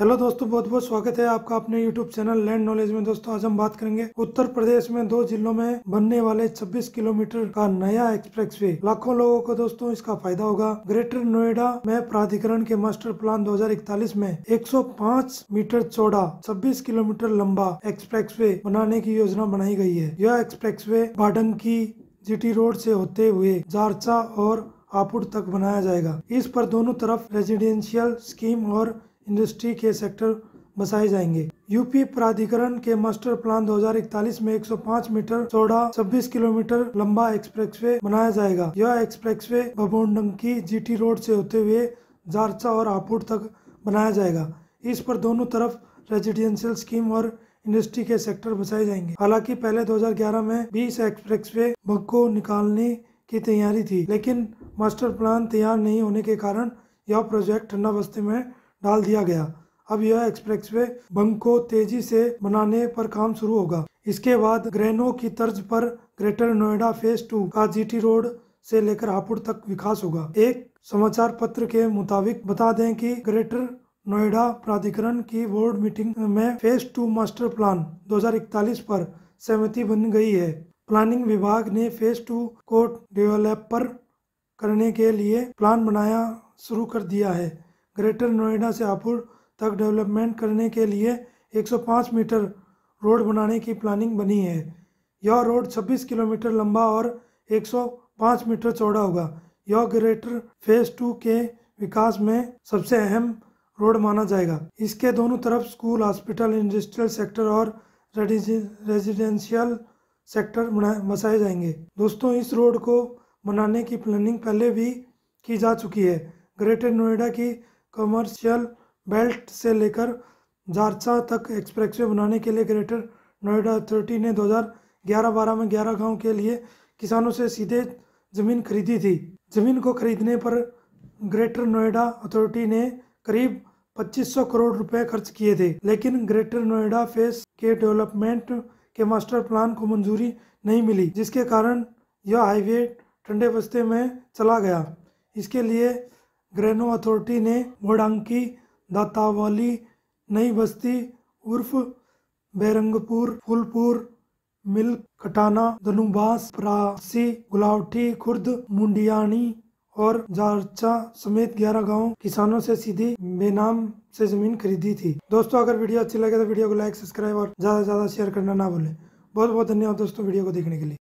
hello दोस्तों बहुत बहुत स्वागत है आपका अपने यूट्यूब चैनल लैंड नॉलेज में दोस्तों आज हम बात करेंगे उत्तर प्रदेश में दो जिलों में बनने वाले 26 किलोमीटर का नया एक्सप्रेसवे लाखों लोगों को दोस्तों इसका फायदा होगा ग्रेटर नोएडा में प्राधिकरण के मास्टर प्लान 2041 में 105 मीटर चौड़ा 26 किलोमीटर लंबा एक्सप्रेस बनाने की योजना बनाई गई है यह वे बाडंकी जीटी रोड से होते हुए जारचा और आपूर्ति तक बनाया जाएगा इस पर दोनों तरफ रेजिडेंशियल स्कीम और इंडस्ट्री के सेक्टर बसाए जाएंगे यूपी प्राधिकरण के मास्टर प्लान 2041 में 105 मीटर चौड़ा 26 किलोमीटर लंबा एक्सप्रेसवे बनाया जाएगा यह एक्सप्रेसवे बबोडंकी जीटी रोड से होते हुए जारचा और आपूर्ट तक बनाया जाएगा इस पर दोनों तरफ रेजिडेंशियल स्कीम और इंडस्ट्री के सेक्टर बसाए जाएंगे हालांकि पहले 2011 में 20 एक्सप्रेस वे को निकालने की तैयारी थी लेकिन मास्टर प्लान तैयार नहीं होने के कारण यह प्रोजेक्ट ठंडा बस्ती में डाल दिया गया अब यह एक्सप्रेसवे बंग को तेजी से बनाने पर काम शुरू होगा इसके बाद ग्रेनो की तर्ज पर ग्रेटर नोएडा फेज टू का जी रोड से लेकर हापुड़ तक विकास होगा एक समाचार पत्र के मुताबिक बता दें कि ग्रेटर नोएडा प्राधिकरण की बोर्ड मीटिंग में फेज टू मास्टर प्लान 2041 पर सहमति बन गई है प्लानिंग विभाग ने फेज टू को डेवलपर करने के लिए प्लान बनाया शुरू कर दिया है ग्रेटर नोएडा से हापुड़ तक डेवलपमेंट करने के लिए 105 मीटर रोड बनाने की प्लानिंग बनी है यह रोड 26 किलोमीटर लंबा और 105 मीटर चौड़ा होगा यह ग्रेटर फेज टू के विकास में सबसे अहम रोड माना जाएगा इसके दोनों तरफ स्कूल हॉस्पिटल इंडस्ट्रियल सेक्टर और रेजिडेंशियल सेक्टर बसाए जाएंगे दोस्तों इस रोड को बनाने की प्लानिंग पहले भी की जा चुकी है ग्रेटर नोएडा की कमर्शियल बेल्ट से लेकर जारसा तक एक्सप्रेसवे बनाने के लिए ग्रेटर नोएडा अथॉरिटी ने 2011-12 में 11 गांव के लिए किसानों से सीधे ज़मीन खरीदी थी ज़मीन को खरीदने पर ग्रेटर नोएडा अथॉरिटी ने करीब 2500 करोड़ रुपए खर्च किए थे लेकिन ग्रेटर नोएडा फेस के डेवलपमेंट के मास्टर प्लान को मंजूरी नहीं मिली जिसके कारण यह हाईवे ठंडे बस्ते में चला गया इसके लिए ग्रेनो अथॉरिटी ने वडांकी दातावाली नई बस्ती उर्फ बैरंगपुर फुलपुर मिल कटाना धनुबास प्रासी गुलावटी खुर्द मुंडियानी और जारचा समेत 11 गांव किसानों से सीधी बेनाम से जमीन खरीदी थी दोस्तों अगर वीडियो अच्छी लगे तो वीडियो को लाइक सब्सक्राइब और ज़्यादा से ज़्यादा शेयर करना ना भूलें बहुत बहुत धन्यवाद दोस्तों वीडियो को देखने के लिए